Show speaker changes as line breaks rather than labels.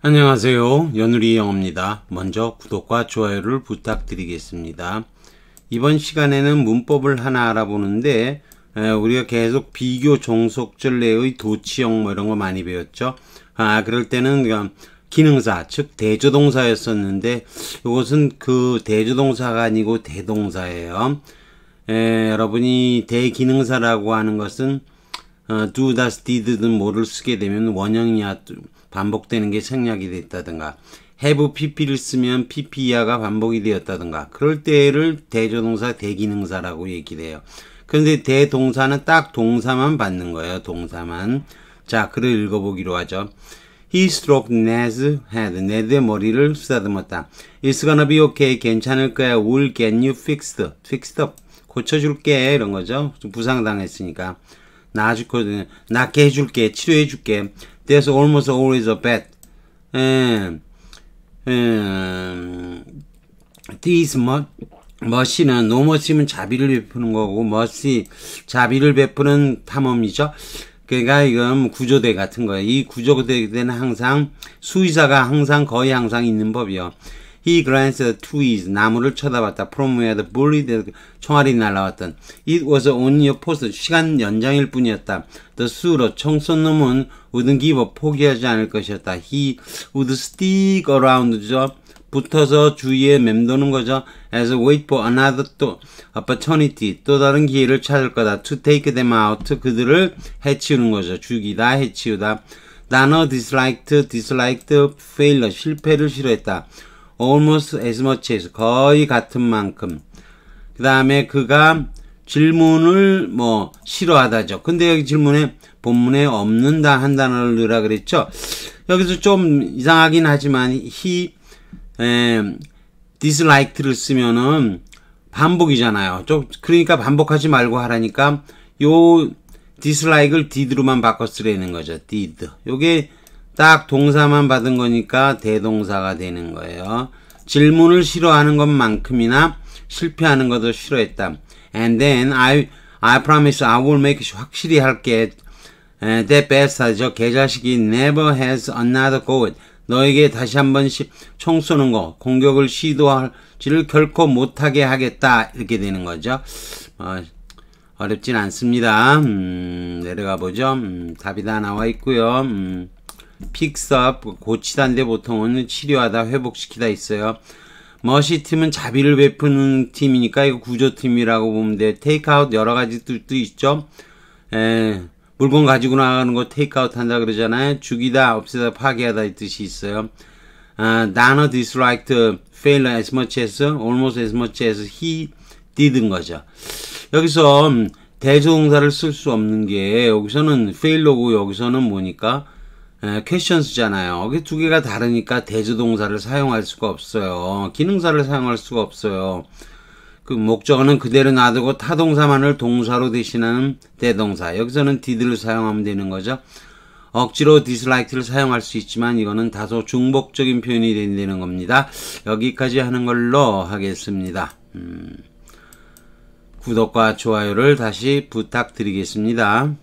안녕하세요. 연우리 영어입니다. 먼저 구독과 좋아요를 부탁드리겠습니다. 이번 시간에는 문법을 하나 알아보는데 우리가 계속 비교 종속절 례의 도치형 뭐 이런 거 많이 배웠죠. 아 그럴 때는 기능사 즉 대조동사였었는데 이것은 그 대조동사가 아니고 대동사예요. 에, 여러분이 대기능사라고 하는 것은 어, 두 다스 디드 e 든 뭐를 쓰게 되면 원형이야 반복되는 게 생략이 됐다든가 have pp를 쓰면 pp 이하가 반복이 되었다든가 그럴 때를 대조동사 대기능사라고 얘기돼요. 그런데 대동사는 딱 동사만 받는 거예요. 동사만. 자, 글을 읽어보기로 하죠. He stroked Ned's head. Ned의 머리를 쓰다듬었다. It's gonna be okay. 괜찮을 거야. We'll get you fixed. Fixed up. 고쳐줄게. 이런 거죠. 부상당했으니까. 나아질 거든요 그, 네, 낫게 해줄게. 치료해줄게. There's almost always a bet. 음, 음, this much. 머시는 노머시면 자비를 베푸는 거고 머시 자비를 베푸는 탐험이죠. 그러니까 이건 구조대 같은 거예요. 이 구조대는 항상 수의사가 항상 거의 항상 있는 법이요. He glanced to his 나무를 쳐다봤다. From where the bullet 총알이 날라왔던 It was only a post 시간 연장일 뿐이었다. The shooter 청소놈은 wouldn't give up 포기하지 않을 것이었다. He would stick around the 붙어서 주위에 맴도는 거죠. As wait for another 또 opportunity 또 다른 기회를 찾을 거다. To take them out 그들을 해치우는 거죠. 죽이다 해치우다. 단어 disliked, disliked, failure 실패를 싫어했다. almost as much as 거의 같은 만큼 그 다음에 그가 질문을 뭐 싫어하다죠. 근데 여기 질문에 본문에 없는다 한 단어를 넣으라 그랬죠. 여기서 좀 이상하긴 하지만 he 에, disliked를 쓰면은 반복이잖아요. 좀 그러니까 반복하지 말고 하라니까 요 dislike을 did로만 바꿔 쓰라는 거죠. did. 요게 딱 동사만 받은 거니까 대동사가 되는 거예요. 질문을 싫어하는 것만큼이나 실패하는 것도 싫어했다. And then I, I promise I will make 확실히 할게. That best 하죠. 개자식이 never has another go at. 너에게 다시 한번 총 쏘는 거, 공격을 시도할지를 결코 못하게 하겠다. 이렇게 되는 거죠. 어, 어렵진 않습니다. 음, 내려가 보죠. 음, 답이 다 나와 있고요. 음. 픽스업, 고치단데 다 보통은 치료하다, 회복시키다 있어요. 머시 팀은 자비를 베푸는 팀이니까 이거 구조팀이라고 보면 돼. 테이크아웃 여러 가지 뜻도 있죠. 에, 물건 가지고 나가는 거 테이크아웃 한다 그러잖아요. 죽이다, 없애다, 파괴하다 이 뜻이 있어요. 아, 단어 disliked, failed as much as, almost as much as he did인 거죠. 여기서 음, 대조동사를 쓸 수 없는 게 여기서는 페일 i l 고 여기서는 뭐니까 에, 퀘션스잖아요. 이게 두 개가 다르니까 대조동사를 사용할 수가 없어요. 기능사를 사용할 수가 없어요. 그 목적어는 그대로 놔두고 타동사만을 동사로 대신하는 대동사. 여기서는 did를 사용하면 되는 거죠. 억지로 d i s l i k e 를 사용할 수 있지만 이거는 다소 중복적인 표현이 되는 겁니다. 여기까지 하는 걸로 하겠습니다. 음, 구독과 좋아요를 다시 부탁드리겠습니다.